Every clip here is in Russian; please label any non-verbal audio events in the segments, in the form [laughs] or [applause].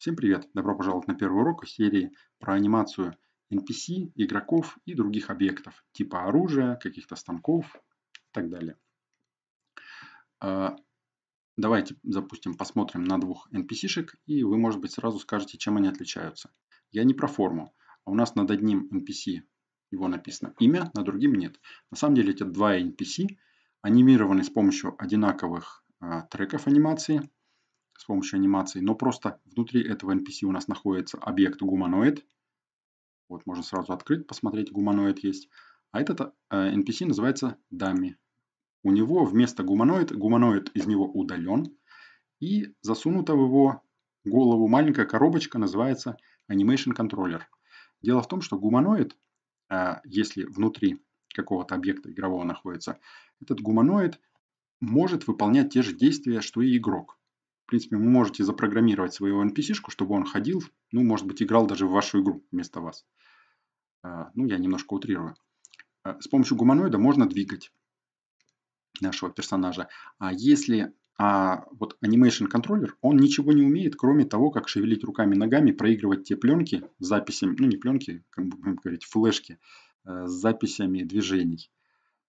Всем привет! Добро пожаловать на первый урок в серии про анимацию NPC, игроков и других объектов, типа оружия, каких-то станков и так далее. А, давайте, запустим, посмотрим на двух NPC-шек, и вы, может быть, сразу скажете, чем они отличаются. Я не про форму, а у нас над одним NPC его написано имя, над другим нет. На самом деле эти два NPC анимированы с помощью одинаковых а, треков анимации, с помощью анимации, но просто внутри этого NPC у нас находится объект гуманоид. Вот, можно сразу открыть, посмотреть, гуманоид есть. А этот NPC э, называется Дамми. У него вместо гуманоид, гуманоид из него удален. И засунута в его голову маленькая коробочка, называется Animation Controller. Дело в том, что гуманоид, э, если внутри какого-то объекта игрового находится, этот гуманоид может выполнять те же действия, что и игрок принципе, вы можете запрограммировать своего NPC-шку, чтобы он ходил, ну, может быть, играл даже в вашу игру вместо вас. А, ну, я немножко утрирую. А, с помощью гуманоида можно двигать нашего персонажа. А если а вот Animation Controller, он ничего не умеет, кроме того, как шевелить руками ногами, проигрывать те пленки с записями, ну не пленки, как будем говорить, флешки а, с записями движений.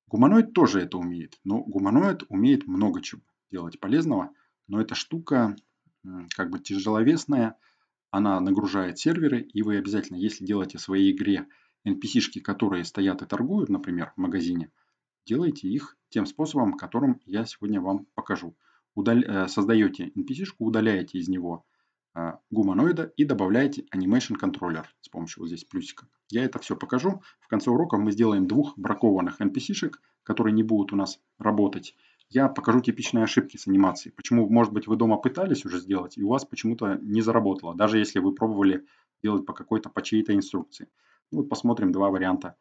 Гуманоид тоже это умеет, но гуманоид умеет много чего делать полезного. Но эта штука как бы тяжеловесная, она нагружает серверы, и вы обязательно, если делаете в своей игре NPC-шки, которые стоят и торгуют, например, в магазине, делайте их тем способом, которым я сегодня вам покажу. Удал... Э, создаете NPC-шку, удаляете из него э, гуманоида и добавляете Animation Controller с помощью вот здесь плюсика. Я это все покажу. В конце урока мы сделаем двух бракованных NPC-шек, которые не будут у нас работать я покажу типичные ошибки с анимацией. Почему, может быть, вы дома пытались уже сделать, и у вас почему-то не заработало, даже если вы пробовали делать по какой-то, по чьей-то инструкции. Ну, вот посмотрим два варианта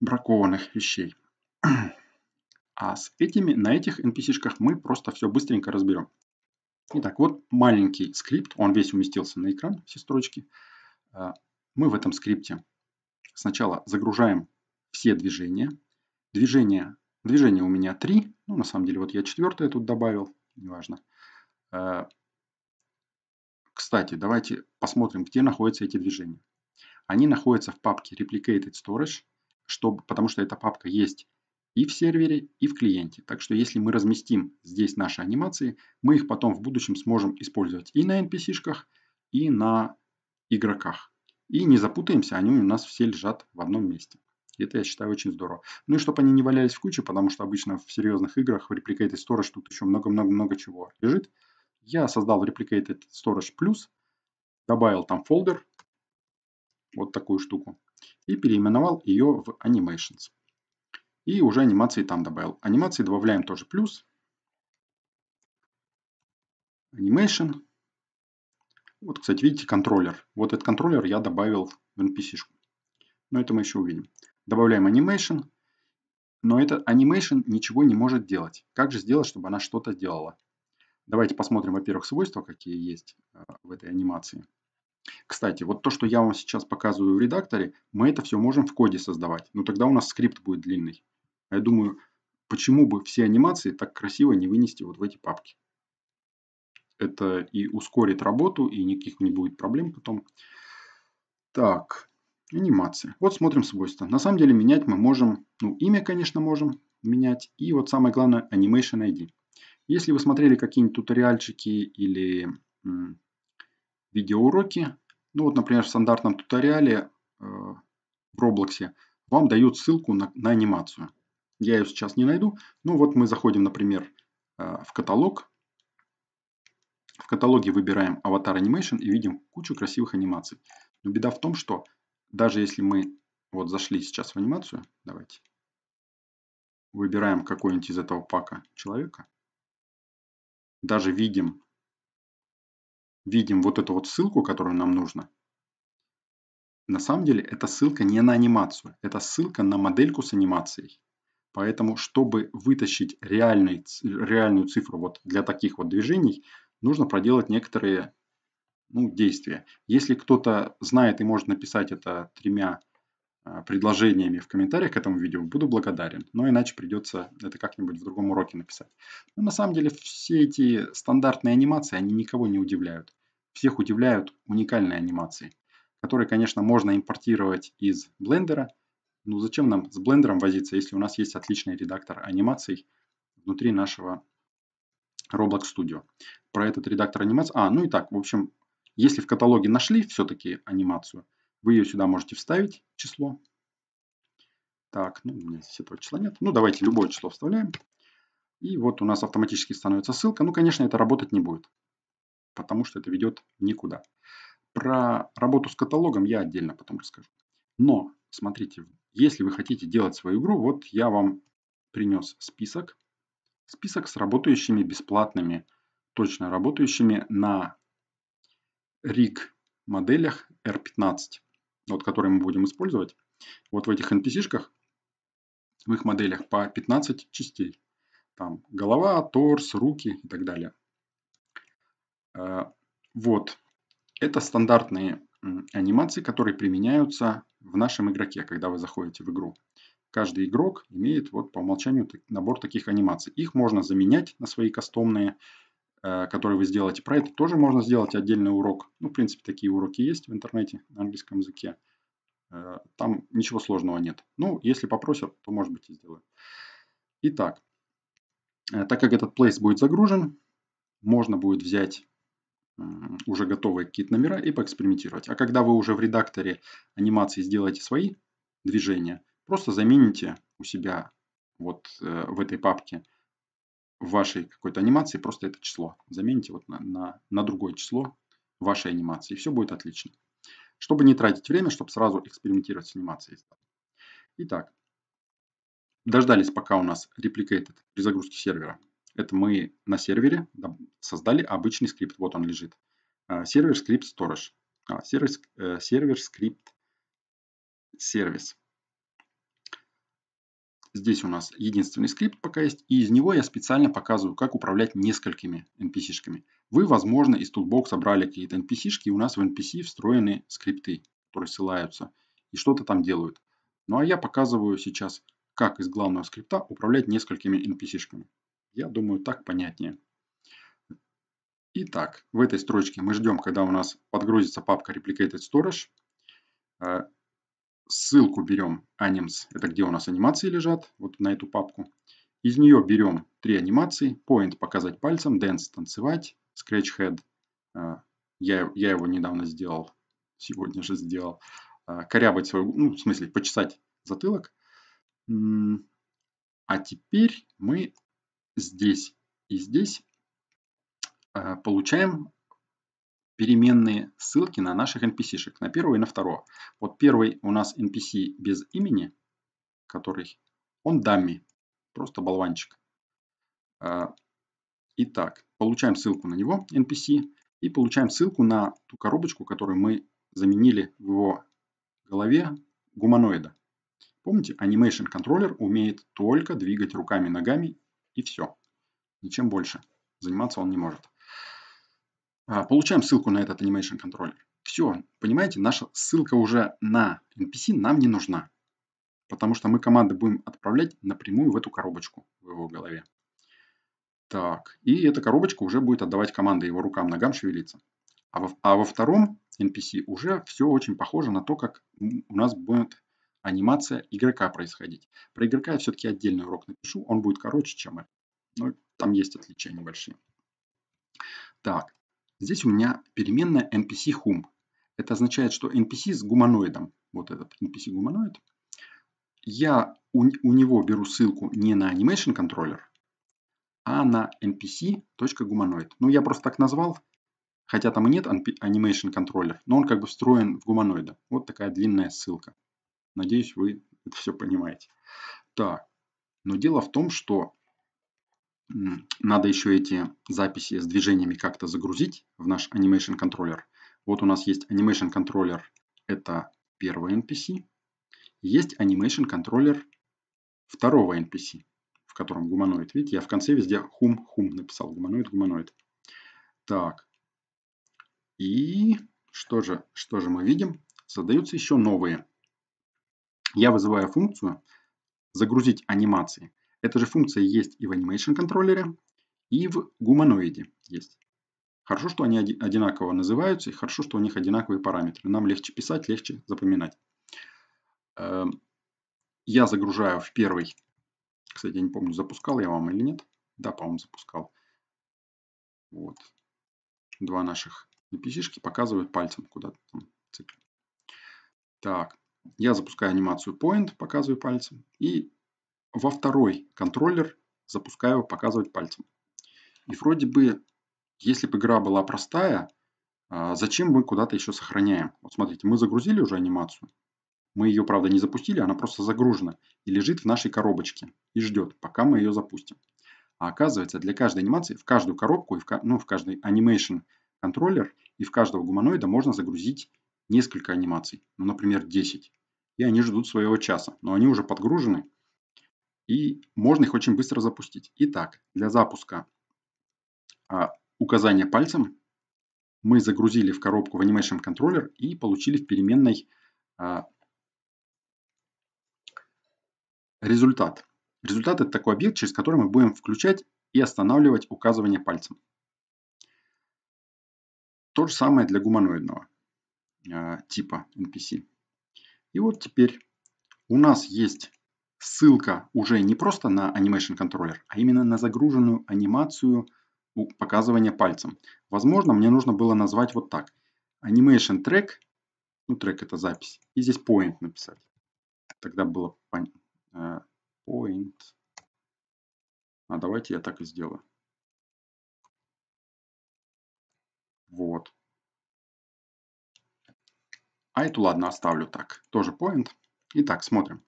бракованных вещей. А с этими, на этих NPC-шках мы просто все быстренько разберем. Итак, вот маленький скрипт, он весь уместился на экран, все строчки. А, мы в этом скрипте сначала загружаем все движения. Движения Движения у меня три. Ну, на самом деле, вот я четвертое тут добавил. Неважно. Э, кстати, давайте посмотрим, где находятся эти движения. Они находятся в папке Replicated Storage, чтобы, потому что эта папка есть и в сервере, и в клиенте. Так что если мы разместим здесь наши анимации, мы их потом в будущем сможем использовать и на NPC-шках, и на игроках. И не запутаемся, они у нас все лежат в одном месте. И это, я считаю, очень здорово. Ну и чтобы они не валялись в куче, потому что обычно в серьезных играх в Replicated Storage тут еще много-много-много чего лежит. Я создал Replicated Storage Plus, добавил там фолдер, вот такую штуку, и переименовал ее в Animations. И уже анимации там добавил. Анимации добавляем тоже плюс. Animation. Вот, кстати, видите, контроллер. Вот этот контроллер я добавил в NPC. -шку. Но это мы еще увидим. Добавляем Animation, но этот Animation ничего не может делать. Как же сделать, чтобы она что-то делала? Давайте посмотрим, во-первых, свойства, какие есть э, в этой анимации. Кстати, вот то, что я вам сейчас показываю в редакторе, мы это все можем в коде создавать. Но ну, тогда у нас скрипт будет длинный. А я думаю, почему бы все анимации так красиво не вынести вот в эти папки. Это и ускорит работу, и никаких не будет проблем потом. Так, Анимация. Вот смотрим свойства. На самом деле менять мы можем, ну имя, конечно, можем менять. И вот самое главное, Animation ID. Если вы смотрели какие-нибудь туториальчики или видеоуроки, ну вот, например, в стандартном туториале э, в Roblox вам дают ссылку на, на анимацию. Я ее сейчас не найду. Ну вот мы заходим, например, э, в каталог. В каталоге выбираем Avatar Animation и видим кучу красивых анимаций. Но беда в том, что даже если мы вот зашли сейчас в анимацию, давайте, выбираем какой-нибудь из этого пака человека, даже видим, видим вот эту вот ссылку, которую нам нужно. На самом деле это ссылка не на анимацию, это ссылка на модельку с анимацией. Поэтому, чтобы вытащить реальную цифру вот для таких вот движений, нужно проделать некоторые ну, действия. Если кто-то знает и может написать это тремя а, предложениями в комментариях к этому видео, буду благодарен. Но иначе придется это как-нибудь в другом уроке написать. Но на самом деле все эти стандартные анимации, они никого не удивляют. Всех удивляют уникальные анимации, которые, конечно, можно импортировать из блендера. Но ну, зачем нам с блендером возиться, если у нас есть отличный редактор анимаций внутри нашего Roblox Studio. Про этот редактор анимации... А, ну и так, в общем, если в каталоге нашли все-таки анимацию, вы ее сюда можете вставить, число. Так, ну у меня здесь этого числа нет. Ну давайте любое число вставляем. И вот у нас автоматически становится ссылка. Ну, конечно, это работать не будет, потому что это ведет никуда. Про работу с каталогом я отдельно потом расскажу. Но, смотрите, если вы хотите делать свою игру, вот я вам принес список. Список с работающими бесплатными, точно работающими на rig моделях R15, вот, которые мы будем использовать. Вот в этих NPC-шках, в их моделях по 15 частей. Там голова, торс, руки и так далее. А, вот. Это стандартные анимации, которые применяются в нашем игроке, когда вы заходите в игру. Каждый игрок имеет вот по умолчанию набор таких анимаций. Их можно заменять на свои кастомные, Э, который вы сделаете. Про это тоже можно сделать отдельный урок. Ну, в принципе, такие уроки есть в интернете на английском языке. Э, там ничего сложного нет. Ну, если попросят, то, может быть, и сделаю. Итак, э, так как этот плейс будет загружен, можно будет взять уже готовые какие-то номера и поэкспериментировать. А когда вы уже в редакторе анимации сделаете свои движения, просто замените у себя вот в этой папке – в вашей какой-то анимации просто это число. Замените вот на, на, на другое число вашей анимации. И все будет отлично. Чтобы не тратить время, чтобы сразу экспериментировать с анимацией. Итак, дождались пока у нас replicated при загрузке сервера. Это мы на сервере создали обычный скрипт. Вот он лежит. А, сервер скрипт storage. А, сервер, э, сервер скрипт сервис. Здесь у нас единственный скрипт пока есть, и из него я специально показываю, как управлять несколькими NPC-шками. Вы, возможно, из тулбокса брали какие-то NPC-шки, и у нас в NPC встроены скрипты, которые ссылаются и что-то там делают. Ну а я показываю сейчас, как из главного скрипта управлять несколькими NPC-шками. Я думаю, так понятнее. Итак, в этой строчке мы ждем, когда у нас подгрузится папка Replicated Storage. Э, ссылку берем anims, это где у нас анимации лежат, вот на эту папку. Из нее берем три анимации, point показать пальцем, dance танцевать, scratch head, а, я, я его недавно сделал, сегодня же сделал, а, корябать свой, ну в смысле почесать затылок. А теперь мы здесь и здесь а, получаем переменные ссылки на наших NPC-шек, на первого и на второго. Вот первый у нас NPC без имени, который, он дамми, просто болванчик. А, итак, получаем ссылку на него, NPC, и получаем ссылку на ту коробочку, которую мы заменили в его голове гуманоида. Помните, Animation Controller умеет только двигать руками, ногами и все. Ничем больше. Заниматься он не может. А, получаем ссылку на этот Animation контроллер. Все, понимаете, наша ссылка уже на NPC нам не нужна. Потому что мы команды будем отправлять напрямую в эту коробочку в его голове. Так, и эта коробочка уже будет отдавать команды его рукам, ногам шевелиться. А во, а во втором NPC уже все очень похоже на то, как у нас будет анимация игрока происходить. Про игрока я все-таки отдельный урок напишу, он будет короче, чем это. Но ну, там есть отличия небольшие. Так, Здесь у меня переменная npc hum. Это означает, что npc с гуманоидом, вот этот npc гуманоид, я у, у него беру ссылку не на animation controller, а на npc.гуманоид. Ну, я просто так назвал, хотя там и нет animation controller, но он как бы встроен в гуманоида. Вот такая длинная ссылка. Надеюсь, вы это все понимаете. Так, но дело в том, что надо еще эти записи с движениями как-то загрузить в наш Animation Controller. Вот у нас есть Animation Controller, это первый NPC. Есть Animation Controller второго NPC, в котором гуманоид. Видите, я в конце везде хум-хум написал. Гуманоид-гуманоид. Так. И что же, что же мы видим? Создаются еще новые. Я вызываю функцию «Загрузить анимации». Эта же функция есть и в Animation контроллере, и в гуманоиде есть. Хорошо, что они одинаково называются, и хорошо, что у них одинаковые параметры. Нам легче писать, легче запоминать. Эм, я загружаю в первый, кстати, я не помню, запускал я вам или нет. Да, по-моему, запускал. Вот. Два наших NPC-шки показывают пальцем куда-то там цикл. Так, я запускаю анимацию Point, показываю пальцем. И во второй контроллер запускаю его показывать пальцем. И вроде бы, если бы игра была простая, а, зачем мы куда-то еще сохраняем? Вот смотрите, мы загрузили уже анимацию. Мы ее, правда, не запустили, она просто загружена и лежит в нашей коробочке и ждет, пока мы ее запустим. А оказывается, для каждой анимации в каждую коробку, и в, ну, в каждый animation контроллер и в каждого гуманоида можно загрузить несколько анимаций, ну, например, 10. И они ждут своего часа, но они уже подгружены, и можно их очень быстро запустить. Итак, для запуска а, указания пальцем мы загрузили в коробку в Animation Controller и получили в переменной а, результат. Результат – это такой объект, через который мы будем включать и останавливать указывание пальцем. То же самое для гуманоидного а, типа NPC. И вот теперь у нас есть ссылка уже не просто на Animation Controller, а именно на загруженную анимацию показывания пальцем. Возможно, мне нужно было назвать вот так. Animation Track, ну трек это запись, и здесь Point написать. Тогда было э, Point. А давайте я так и сделаю. Вот. А эту, ладно, оставлю так. Тоже Point. Итак, смотрим.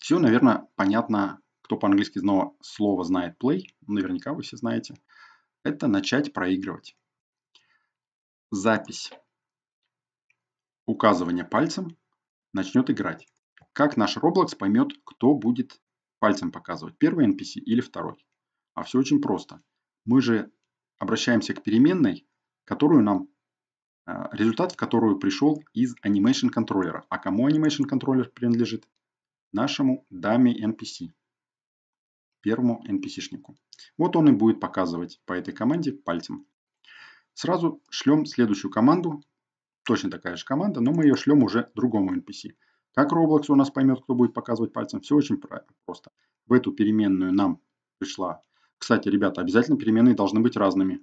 Все, наверное, понятно, кто по-английски снова слово знает play, ну, наверняка вы все знаете. Это начать проигрывать. Запись. Указывание пальцем начнет играть. Как наш Roblox поймет, кто будет пальцем показывать, первый NPC или второй? А все очень просто. Мы же обращаемся к переменной, которую нам э, результат, в которую пришел из Animation контроллера. А кому Animation контроллер принадлежит? нашему даме NPC, первому NPC-шнику. Вот он и будет показывать по этой команде пальцем. Сразу шлем следующую команду, точно такая же команда, но мы ее шлем уже другому NPC. Как Roblox у нас поймет, кто будет показывать пальцем, все очень просто. В эту переменную нам пришла... Кстати, ребята, обязательно переменные должны быть разными.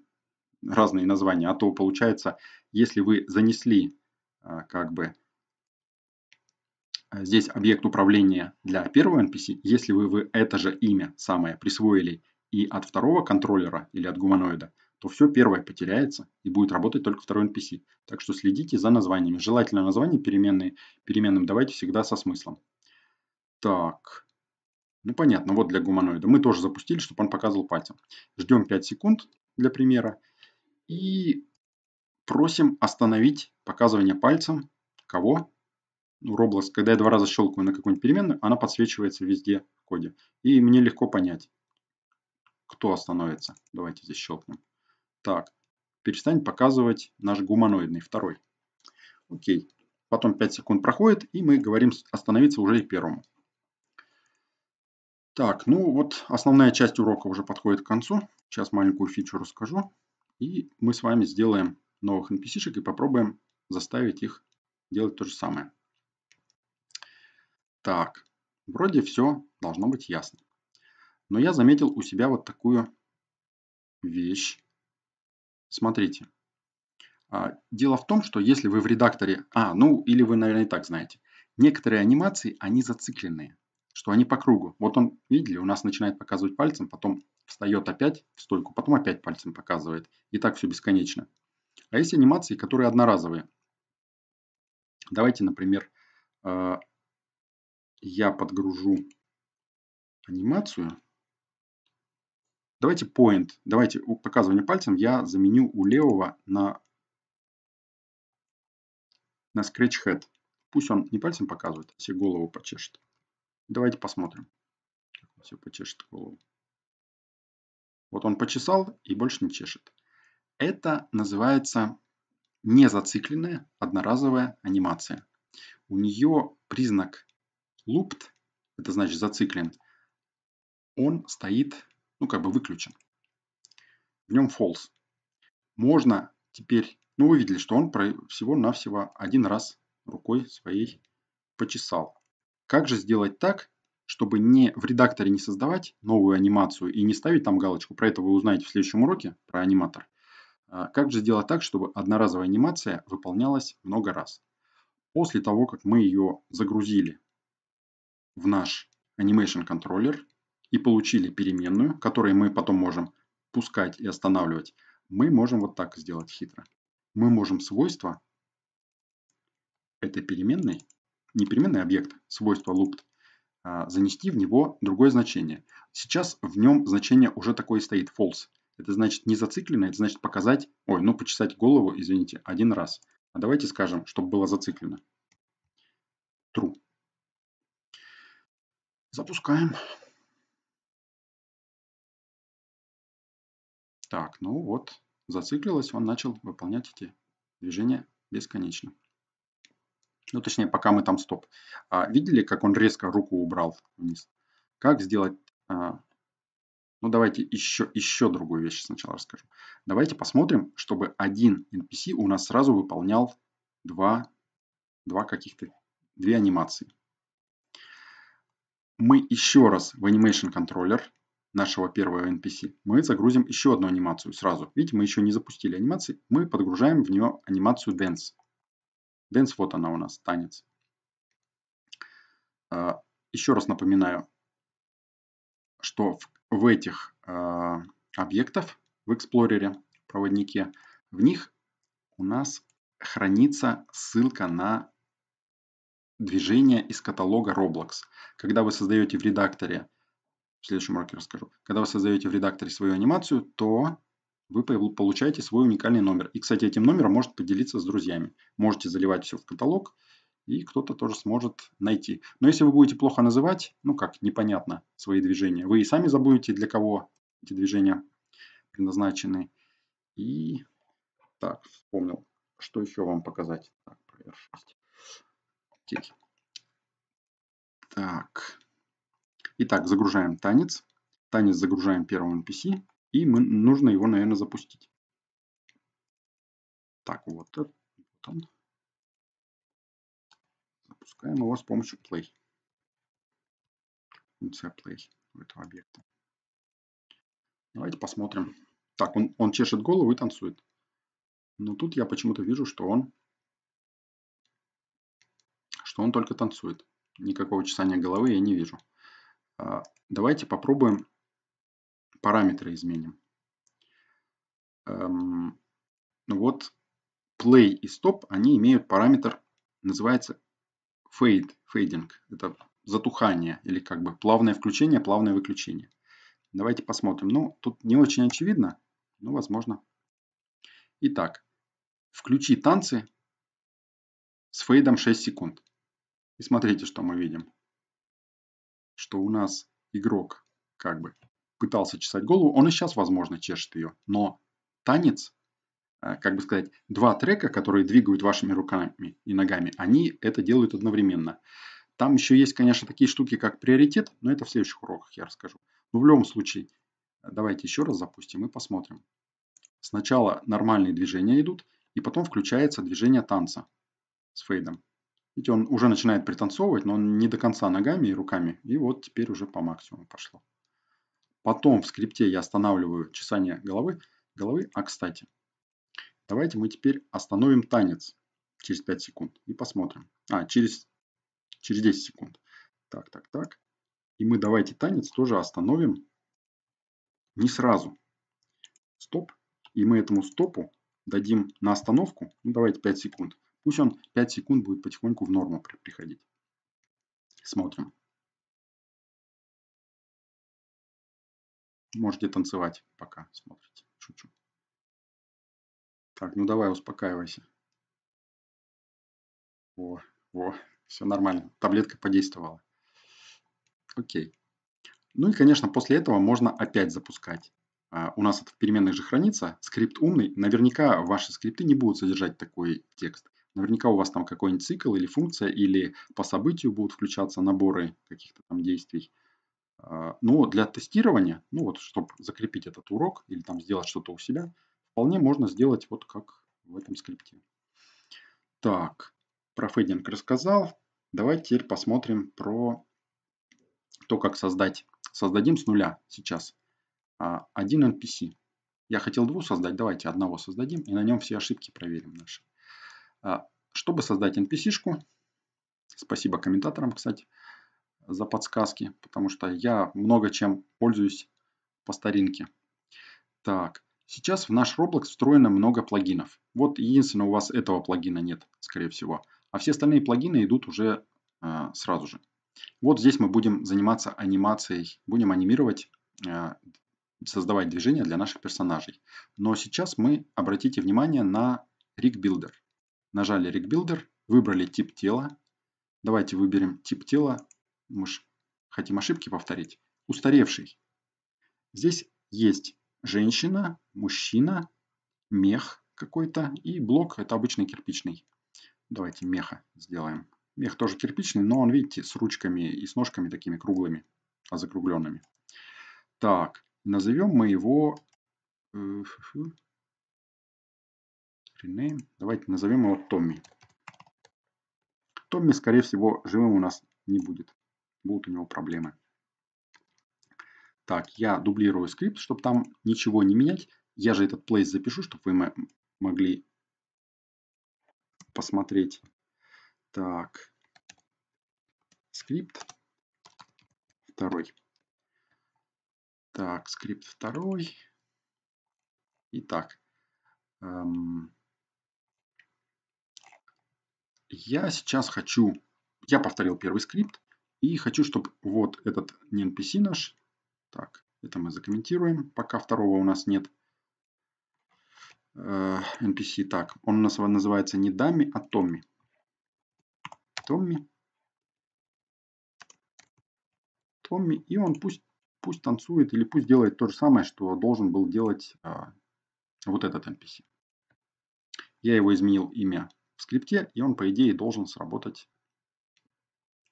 Разные названия, а то получается, если вы занесли а, как бы Э, здесь объект управления для первого NPC. Если вы, вы это же имя самое присвоили и от второго контроллера или от гуманоида, то все первое потеряется и будет работать только второй NPC. Так что следите за названиями. Желательно название переменные, переменным давайте всегда со смыслом. Так, ну понятно, вот для гуманоида. Мы тоже запустили, чтобы он показывал пальцем. Ждем 5 секунд для примера. И просим остановить показывание пальцем кого? Roblox, ну, когда я два раза щелкаю на какую-нибудь переменную, она подсвечивается везде в коде. И мне легко понять, кто остановится. Давайте здесь щелкнем. Так, перестанет показывать наш гуманоидный второй. Окей. Потом 5 секунд проходит, и мы говорим остановиться уже и первому. Так, ну вот основная часть урока уже подходит к концу. Сейчас маленькую фичу расскажу. И мы с вами сделаем новых NPC-шек и попробуем заставить их делать то же самое. Так, вроде все должно быть ясно. Но я заметил у себя вот такую вещь. Смотрите. А, дело в том, что если вы в редакторе... А, ну, или вы, наверное, и так знаете. Некоторые анимации, они зацикленные, что они по кругу. Вот он, видели, у нас начинает показывать пальцем, потом встает опять в стойку, потом опять пальцем показывает. И так все бесконечно. А есть анимации, которые одноразовые. Давайте, например, а, я подгружу анимацию. Давайте point, давайте показывание пальцем я заменю у левого на, на scratch head. Пусть он не пальцем показывает, а все голову почешет. Давайте посмотрим, как он все почешет голову. Вот он почесал и больше не чешет. Это называется незацикленная одноразовая анимация. У нее признак looped, это значит зациклен, он стоит, ну как бы выключен. В нем false. Можно теперь, ну вы видели, что он всего-навсего один раз рукой своей почесал. Как же сделать так, чтобы не в редакторе не создавать новую анимацию и не ставить там галочку, про это вы узнаете в следующем уроке, про аниматор. А, как же сделать так, чтобы одноразовая анимация выполнялась много раз? После того, как мы ее загрузили в наш animation контроллер и получили переменную, которую мы потом можем пускать и останавливать, мы можем вот так сделать хитро. Мы можем свойства этой переменной, не переменный объект, свойство looped, а, занести в него другое значение. Сейчас в нем значение уже такое стоит false. Это значит не зацикленное. это значит показать, ой, ну почесать голову, извините, один раз. А давайте скажем, чтобы было зациклено. True. Запускаем. Так, ну вот, зациклилось, он начал выполнять эти движения бесконечно. Ну, точнее, пока мы там стоп. А, видели, как он резко руку убрал вниз? Как сделать... А, ну, давайте еще, еще другую вещь сначала расскажу. Давайте посмотрим, чтобы один NPC у нас сразу выполнял два, два каких-то... две анимации мы еще раз в Animation Controller нашего первого NPC мы загрузим еще одну анимацию сразу. Видите, мы еще не запустили анимации. Мы подгружаем в нее анимацию Dance. Dance вот она у нас, танец. А, еще раз напоминаю, что в этих а, объектов в эксплорере, проводнике, в них у нас хранится ссылка на движение из каталога Roblox. Когда вы создаете в редакторе, в следующем уроке расскажу, когда вы создаете в редакторе свою анимацию, то вы получаете свой уникальный номер. И, кстати, этим номером может поделиться с друзьями. Можете заливать все в каталог, и кто-то тоже сможет найти. Но если вы будете плохо называть, ну как, непонятно, свои движения, вы и сами забудете, для кого эти движения предназначены. И так, вспомнил, что еще вам показать. Так, провершить. Окей. Так. Итак, загружаем танец. Танец загружаем первым NPC. И мы, нужно его, наверное, запустить. Так, вот, вот он. Запускаем его с помощью play. Функция play у этого объекта. Давайте посмотрим. Так, он, он чешет голову и танцует. Но тут я почему-то вижу, что он что он только танцует. Никакого чесания головы я не вижу. А, давайте попробуем параметры изменим. Эм, ну вот play и stop, они имеют параметр, называется fade, fading. Это затухание или как бы плавное включение, плавное выключение. Давайте посмотрим. Ну, тут не очень очевидно, но возможно. Итак, включи танцы с фейдом 6 секунд. И смотрите, что мы видим. Что у нас игрок как бы пытался чесать голову, он и сейчас, возможно, чешет ее. Но танец, э, как бы сказать, два трека, которые двигают вашими руками и ногами, они это делают одновременно. Там еще есть, конечно, такие штуки, как приоритет, но это в следующих уроках я расскажу. Но в любом случае, э, давайте еще раз запустим и посмотрим. Сначала нормальные движения идут, и потом включается движение танца с фейдом. Видите, он уже начинает пританцовывать, но он не до конца ногами и руками. И вот теперь уже по максимуму пошло. Потом в скрипте я останавливаю чесание головы. головы. А, кстати, давайте мы теперь остановим танец через 5 секунд и посмотрим. А, через, через 10 секунд. Так, так, так. И мы давайте танец тоже остановим не сразу. Стоп. И мы этому стопу дадим на остановку, ну давайте 5 секунд, Пусть он 5 секунд будет потихоньку в норму приходить. Смотрим. Можете танцевать пока, смотрите. Шучу. Так, ну давай, успокаивайся. Во, во, все нормально. Таблетка подействовала. Окей. Ну и, конечно, после этого можно опять запускать. А, у нас это в переменных же хранится. Скрипт умный. Наверняка ваши скрипты не будут содержать такой текст. Наверняка у вас там какой-нибудь цикл или функция, или по событию будут включаться наборы каких-то там действий. А, но для тестирования, ну вот, чтобы закрепить этот урок или там сделать что-то у себя, вполне можно сделать вот как в этом скрипте. Так, про фейдинг рассказал. Давайте теперь посмотрим про то, как создать. Создадим с нуля сейчас а, один NPC. Я хотел двух создать, давайте одного создадим и на нем все ошибки проверим наши. А, чтобы создать NPC-шку, спасибо комментаторам, кстати, за подсказки, потому что я много чем пользуюсь по старинке. Так, сейчас в наш Roblox встроено много плагинов. Вот единственное, у вас этого плагина нет, скорее всего. А все остальные плагины идут уже э, сразу же. Вот здесь мы будем заниматься анимацией, будем анимировать, э, создавать движения для наших персонажей. Но сейчас мы, обратите внимание, на Rig Builder. Нажали регбилдер, выбрали тип тела. Давайте выберем тип тела. Мы же хотим ошибки повторить. Устаревший. Здесь есть женщина, мужчина, мех какой-то и блок. Это обычный кирпичный. Давайте меха сделаем. Мех тоже кирпичный, но он, видите, с ручками и с ножками такими круглыми, а закругленными. Так, назовем мы его... Э, Rename. Давайте назовем его Томми. Томми, скорее всего, живым у нас не будет. Будут у него проблемы. Так, я дублирую скрипт, чтобы там ничего не менять. Я же этот place запишу, чтобы вы могли посмотреть. Так, скрипт второй. Так, скрипт второй. Итак, эм, я сейчас хочу, я повторил первый скрипт, и хочу, чтобы вот этот NPC наш, так, это мы закомментируем, пока второго у нас нет. NPC, э, так, он у нас называется не Дами, а Томми. Томми. Томми, и он пусть, пусть танцует или пусть делает то же самое, что должен был делать э, вот этот NPC. Я его изменил имя в скрипте, и он, по идее, должен сработать.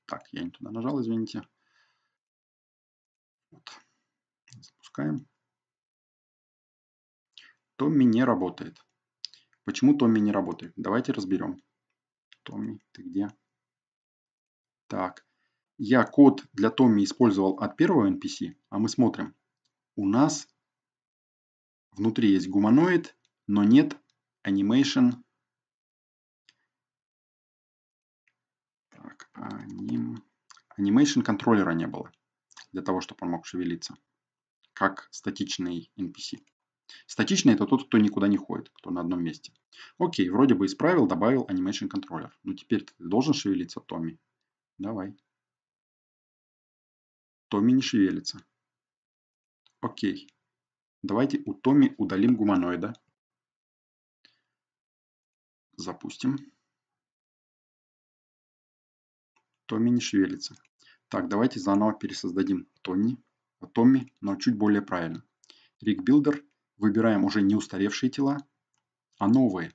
Так, я не туда нажал, извините. Вот. Запускаем. Томми не работает. Почему Томми не работает? Давайте разберем. Томми, ты где? Так. Я код для Томми использовал от первого NPC, а мы смотрим. У нас внутри есть гуманоид, но нет animation Аним... Animation контроллера не было для того, чтобы он мог шевелиться, как статичный NPC. Статичный это тот, кто никуда не ходит, кто на одном месте. Окей, вроде бы исправил, добавил Animation контроллер, Но ну, теперь ты должен шевелиться, Томми. Давай. Томми не шевелится. Окей. Давайте у Томми удалим гуманоида. Запустим. Томми не шевелится. Так, давайте заново пересоздадим Томми, а Томми, но чуть более правильно. Рик Билдер. Выбираем уже не устаревшие тела, а новые.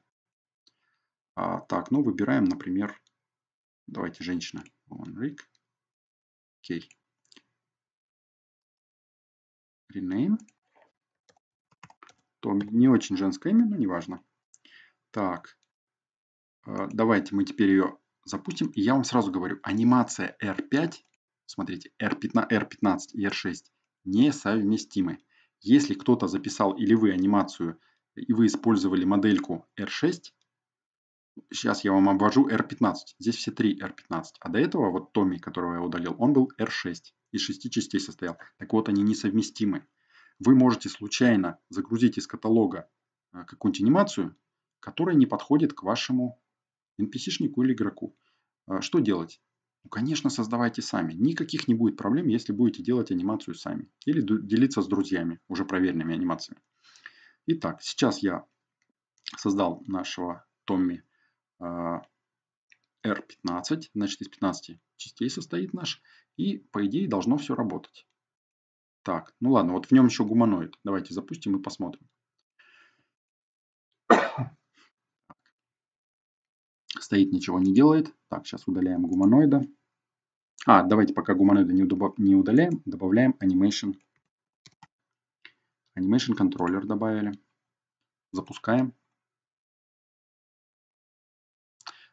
А, так, ну выбираем, например, давайте женщина. Вон Рик. Окей. Rename. Томми. Не очень женское имя, но неважно. Так. А, давайте мы теперь ее запустим. И я вам сразу говорю, анимация R5, смотрите, R15, R15 и R6 несовместимы. Если кто-то записал или вы анимацию, и вы использовали модельку R6, сейчас я вам обвожу R15. Здесь все три R15. А до этого вот Томми, которого я удалил, он был R6. Из шести частей состоял. Так вот, они несовместимы. Вы можете случайно загрузить из каталога э, какую-нибудь анимацию, которая не подходит к вашему NPC-шнику или игроку. А, что делать? Ну, конечно, создавайте сами. Никаких не будет проблем, если будете делать анимацию сами. Или делиться с друзьями уже проверенными анимациями. Итак, сейчас я создал нашего Томми R15. А, значит, из 15 частей состоит наш. И, по идее, должно все работать. Так, ну ладно, вот в нем еще гуманоид. Давайте запустим и посмотрим. стоит, ничего не делает. Так, сейчас удаляем гуманоида. А, давайте пока гуманоида не, удоб... не удаляем, добавляем Animation. Animation контроллер добавили. Запускаем.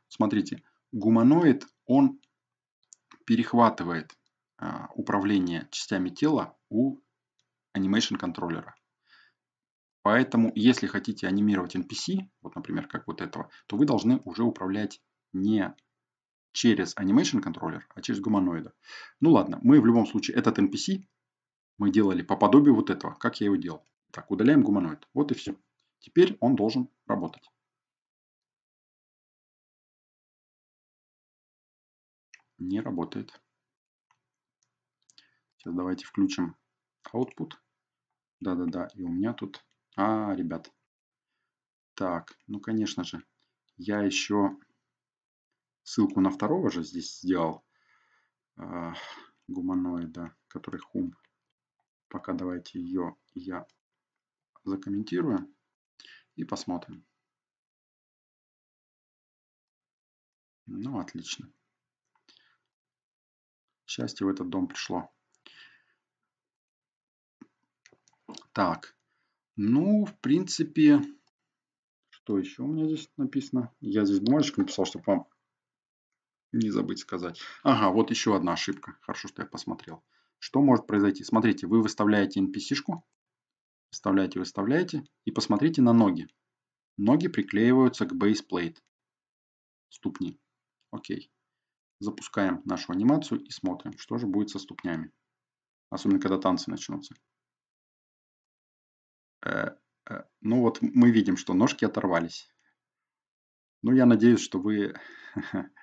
Смотрите, гуманоид, он перехватывает а, управление частями тела у Animation контроллера. Поэтому, если хотите анимировать NPC, вот, например, как вот этого, то вы должны уже управлять не через Animation Controller, а через гуманоида. Ну ладно, мы в любом случае этот NPC мы делали по подобию вот этого, как я его делал. Так, удаляем гуманоид. Вот и все. Теперь он должен работать. Не работает. Сейчас давайте включим output. Да-да-да, и у меня тут а, ребят. Так, ну конечно же. Я еще ссылку на второго же здесь сделал. Э, гуманоида, который хум. Пока давайте ее я закомментирую и посмотрим. Ну, отлично. Счастье в этот дом пришло. Так, ну, в принципе, что еще у меня здесь написано? Я здесь бумажечку написал, чтобы вам не забыть сказать. Ага, вот еще одна ошибка. Хорошо, что я посмотрел. Что может произойти? Смотрите, вы выставляете NPC-шку, выставляете, выставляете, и посмотрите на ноги. Ноги приклеиваются к бейсплейт. Ступни. Окей. Запускаем нашу анимацию и смотрим, что же будет со ступнями. Особенно, когда танцы начнутся. Э, э, ну вот мы видим, что ножки оторвались. Ну я надеюсь, что вы, [laughs]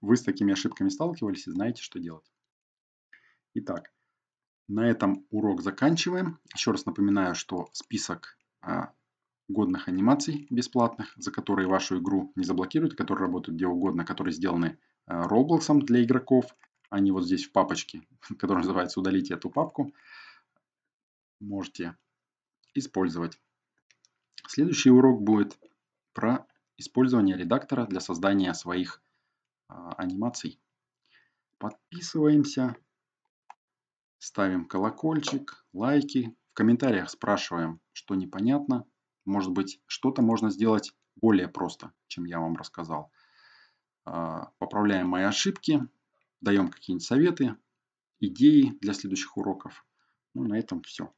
вы с такими ошибками сталкивались и знаете, что делать. Итак, на этом урок заканчиваем. Еще раз напоминаю, что список э, годных анимаций бесплатных, за которые вашу игру не заблокируют, которые работают где угодно, которые сделаны Roblox для игроков, они вот здесь в папочке, [laughs] которая называется «Удалите эту папку». Можете использовать. Следующий урок будет про использование редактора для создания своих а, анимаций. Подписываемся, ставим колокольчик, лайки. В комментариях спрашиваем, что непонятно. Может быть, что-то можно сделать более просто, чем я вам рассказал. А, поправляем мои ошибки, даем какие-нибудь советы, идеи для следующих уроков. Ну, на этом все.